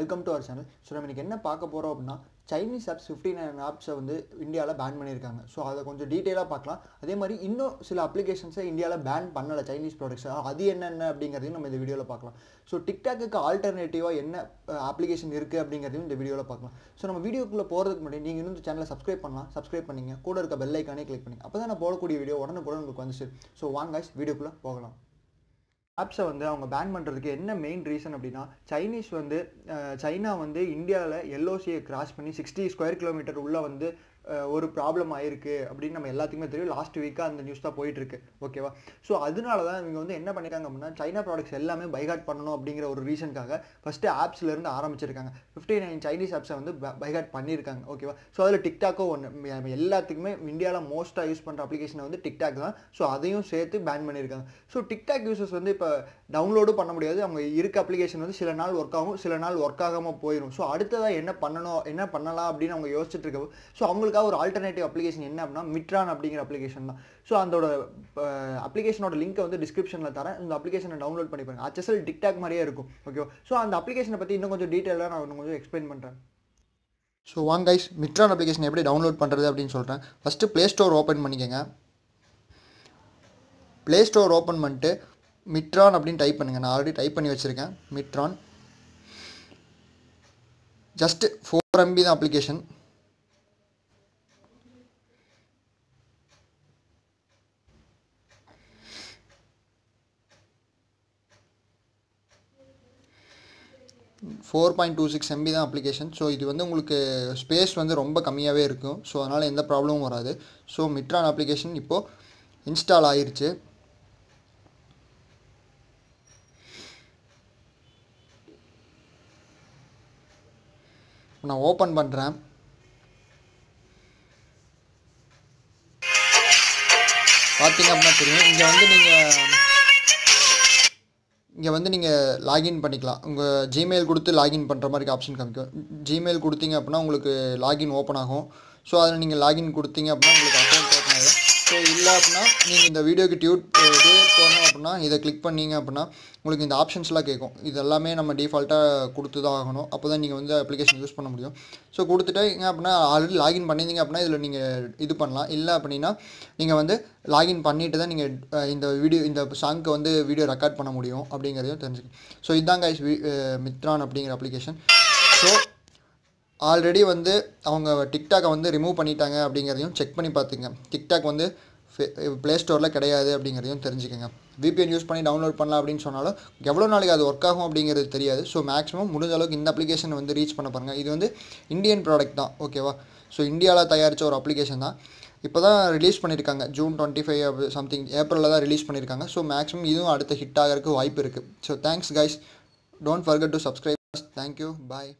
welcome to our channel so நம்ம இன்றைக்கி என்ன பார்க்க போகிறோம் அப்படின்னா சைனீஸ் ஆப்ஸ் ஃபிஃப்டி நைன் ஆப்ஸை வந்து இந்தியாவில் பேன் பண்ணியிருக்காங்க ஸோ அதை கொஞ்சம் டீட்டெயிலாக பார்க்கலாம் அதே மாதிரி இன்னும் சில அப்ளிகேஷன்ஸை இந்தியாவில் பேன் பண்ணலை சைனீஸ் ப்ராடக்ட்ஸ் அது என்னென்ன அப்படிங்கிறதையும் நம்ம இந்த வீடியோவில் பார்க்கலாம் ஸோ டிக்டாக்கு ஆல்டர்னேட்டிவாக என்ன அப்ளிகேஷன் இருக்குது அப்படிங்கிறதையும் இந்த வீடியோவில் பார்க்கலாம் ஸோ நம்ம வீடியோக்குள்ளே போகிறதுக்கு முன்னாடி நீங்கள் இன்னும் இந்த சேனலை சப்ஸ்கிரைப் பண்ணலாம் சப்ஸ்கிரைப் பண்ணிங்க கூட இருக்க பெல் ஐக்கானே கிளிக் பண்ணி அப்போ தான் நான் போடக்கூடிய வீடியோ உடனே கூட உங்களுக்கு வந்துச்சு ஸோ வாங்க வீடியோக்குள்ளே போகலாம் ஆப்ஸை வந்து அவங்க பேன் பண்ணுறதுக்கு என்ன மெயின் ரீசன் அப்படின்னா சைனீஸ் வந்து சைனா வந்து இந்தியாவில் எல்ஓசியை கிராஸ் பண்ணி சிக்ஸ்டி ஸ்கொயர் கிலோமீட்டர் உள்ளே வந்து ஒரு ப்ராப்ளம் ஆயிருக்கு அப்படின்னு நம்ம எல்லாத்துக்குமே தெரியும் லாஸ்ட் வீக்காக அந்த நியூஸ் தான் போயிட்டுருக்கு ஓகேவா ஸோ அதனால தான் இவங்க வந்து என்ன பண்ணியிருக்காங்க அப்படின்னா சைனா ப்ராடக்ட்ஸ் எல்லாமே பைகாட் பண்ணணும் அப்படிங்கிற ஒரு ரீசன்காக ஃபஸ்ட்டு ஆப்ஸ்லேருந்து ஆரம்பிச்சிருக்காங்க ஃபிஃப்டி நைன் சைனீஸ் ஆப்ஸை வந்து பைகாட் பண்ணியிருக்காங்க ஓகேவா ஸோ அதில் டிக்டாக்கோ ஒன்று எல்லாத்துக்குமே இந்தியாவில் மோஸ்ட்டாக யூஸ் பண்ணுற அப்ளிகேஷனை வந்து டிக்டாக் தான் ஸோ அதையும் சேர்த்து பேன் பண்ணியிருக்காங்க ஸோ டிக்டாக் யூசர்ஸ் வந்து இப்போ டவுன்லோடும் பண்ண முடியாது அவங்க இருக்க அப்ளிகேஷன் வந்து சில நாள் ஒர்க் ஆகும் சில நாள் ஒர்க் ஆகாமல் போயிடும் ஸோ அடுத்ததாக என்ன பண்ணணும் என்ன பண்ணலாம் அப்படின்னு அவங்க யோசிச்சுட்டு இருக்க ஸோ அவங்களுக்கு உங்களுக்காக ஒரு ஆல்டர்னேட்டிவ் அப்ளிகேஷன் என்ன அப்படின்னா மிட்ரான் அப்படிங்கிற அப்ளிகேஷன் தான் ஸோ அதோட அப்ளிகேஷனோட லிங்க்கை வந்து டிஸ்கிரிப்ஷனில் தரேன் இந்த அப்ளிகேஷனை டவுன்லோட் பண்ணி பாருங்க அச்சசல் டிக்டாக் மாதிரியே இருக்கும் ஓகே ஸோ அந்த அப்ளிகேஷனை பற்றி இன்னும் கொஞ்சம் டீட்டெயிலாக நான் இன்னும் கொஞ்சம் எக்ஸ்பிளைன் பண்ணுறேன் ஸோ வாங்க கைஸ் மிட்ரான் அப்ளிகேஷன் எப்படி டவுன்லோட் பண்ணுறது அப்படின்னு சொல்கிறேன் ஃபஸ்ட்டு ப்ளே ஸ்டோர் ஓப்பன் பண்ணிக்கோங்க ப்ளே ஸ்டோர் ஓப்பன் பண்ணிட்டு மிட்ரான் அப்படின்னு டைப் பண்ணுங்கள் நான் ஆல்ரெடி டைப் பண்ணி வச்சுருக்கேன் மிட்ரான் ஜஸ்ட்டு ஃபோர் எம்பி தான் application four point two six MB தான் அப்ளிகேஷன் ஸோ இது வந்து உங்களுக்கு ஸ்பேஸ் வந்து ரொம்ப கம்மியாகவே இருக்கும் ஸோ அதனால் எந்த ப்ராப்ளமும் வராது ஸோ மிட்ரான் அப்ளிகேஷன் இப்போது இன்ஸ்டால் ஆயிடுச்சு நான் ஓப்பன் பண்ணுறேன் பார்த்தீங்க அப்படின்னா தெரியும் இங்கே வந்து நீங்கள் இங்கே வந்து நீங்கள் லாகின் பண்ணிக்கலாம் உங்கள் ஜிமெயில் கொடுத்து லாகின் பண்ணுற மாதிரி ஆப்ஷன் காமிக்கும் ஜிமெயில் கொடுத்தீங்க அப்படின்னா உங்களுக்கு லாகின் ஓப்பன் ஆகும் ஸோ அதில் நீங்கள் லாகின் கொடுத்தீங்க அப்படின்னா உங்களுக்கு அக்கௌண்ட் ஸோ இல்லை அப்படின்னா நீங்கள் இந்த வீடியோக்கு டியூட் இதே போகணும் அப்படின்னா இதை கிளிக் பண்ணீங்க அப்படின்னா உங்களுக்கு இந்த ஆப்ஷன்ஸ்லாம் கேட்கும் இது எல்லாமே நம்ம டிஃபால்ட்டாக கொடுத்து தான் ஆகணும் அப்போ தான் நீங்கள் வந்து அப்ளிகேஷன் யூஸ் பண்ண முடியும் ஸோ கொடுத்துட்டீங்க அப்படின்னா ஆல்ரெடி லாகின் பண்ணியிருந்தீங்க அப்படின்னா இதில் நீங்கள் இது பண்ணலாம் இல்லை அப்படின்னா நீங்கள் வந்து லாகின் பண்ணிவிட்டு தான் நீங்கள் இந்த வீடியோ இந்த சாங்க்கு வந்து வீடியோ ரெக்கார்ட் பண்ண முடியும் அப்படிங்கிறதையும் தெரிஞ்சுக்கணும் ஸோ இதாங்க மித்ரான் அப்படிங்கிற அப்ளிகேஷன் ஸோ ஆல்ரெடி வந்து அவங்க டிக்டாக்கை வந்து ரிமூவ் பண்ணிட்டாங்க அப்படிங்கிறதையும் செக் பண்ணி பார்த்துங்க டிக்டாக் வந்து ப்ளே ஸ்டோரில் கிடையாது அப்படிங்கிறதையும் தெரிஞ்சுக்கோங்க விபிஎன் யூஸ் பண்ணி டவுன்லோட் பண்ணலாம் அப்படின்னு சொன்னாலும் எவ்வளோ நாளைக்கு அது ஒர்க் ஆகும் அப்படிங்கிறது தெரியாது ஸோ மேக்ஸிமம் முடிஞ்ச அளவுக்கு இந்த அப்ளிகேஷன் வந்து ரீச் பண்ண பாருங்கள் இது வந்து இந்தியன் ப்ராடக்ட் தான் ஓகேவா ஸோ இந்தியாவில் தயாரித்த ஒரு அப்ளிகேஷன் தான் இப்போ தான் ரிலீஸ் பண்ணியிருக்காங்க ஜூன் டுவெண்ட்டி ஃபைவ் சம்திங் ஏப்ரலில் தான் ரிலீஸ் பண்ணியிருக்காங்க ஸோ மேக்ஸிமம் இதுவும் அடுத்த ஹிட் ஆகிறதுக்கு வாய்ப்பு இருக்குது so thanks guys don't forget to subscribe thank you bye